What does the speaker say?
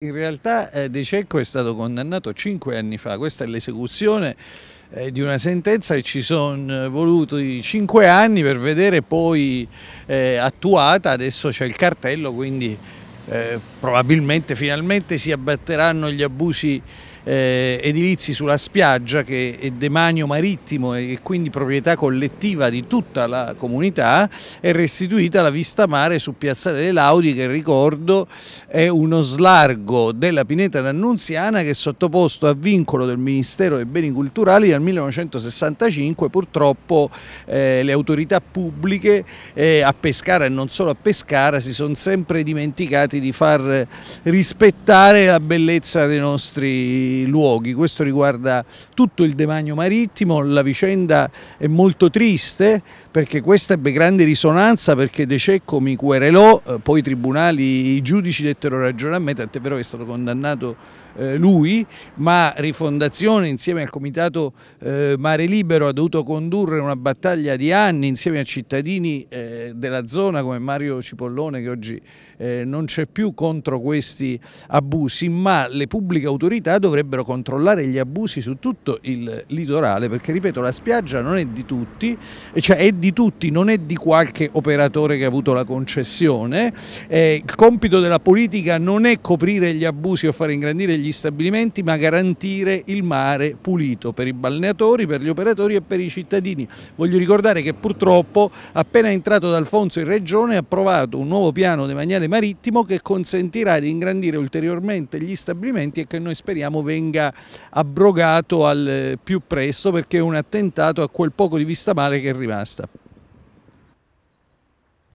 In realtà eh, De Cecco è stato condannato cinque anni fa, questa è l'esecuzione eh, di una sentenza e ci sono eh, voluti cinque anni per vedere poi attuata, adesso c'è il cartello quindi probabilmente finalmente si abbatteranno gli abusi eh, edilizi sulla spiaggia che è demanio marittimo e quindi proprietà collettiva di tutta la comunità è restituita la vista mare su Piazzale delle Laudi che ricordo è uno slargo della Pineta d'Annunziana che è sottoposto a vincolo del Ministero dei Beni Culturali dal 1965 purtroppo eh, le autorità pubbliche eh, a Pescara e non solo a Pescara si sono sempre dimenticati di far rispettare la bellezza dei nostri luoghi, questo riguarda tutto il demanio marittimo, la vicenda è molto triste perché questa ebbe grande risonanza perché De Cecco mi querelò, eh, poi i tribunali, i giudici dettero ragione a me, tant'è vero che è stato condannato eh, lui, ma Rifondazione insieme al Comitato eh, Mare Libero ha dovuto condurre una battaglia di anni insieme a cittadini della zona come Mario Cipollone che oggi non c'è più contro questi abusi, ma le pubbliche autorità dovrebbero dovrebbero controllare gli abusi su tutto il litorale perché ripeto la spiaggia non è di tutti, cioè è di tutti, non è di qualche operatore che ha avuto la concessione, eh, il compito della politica non è coprire gli abusi o far ingrandire gli stabilimenti ma garantire il mare pulito per i balneatori, per gli operatori e per i cittadini. Voglio ricordare che purtroppo appena entrato D'Alfonso in Regione ha approvato un nuovo piano demaniale marittimo che consentirà di ingrandire ulteriormente gli stabilimenti e che noi speriamo venga abrogato al eh, più presto perché è un attentato a quel poco di vista male che è rimasta.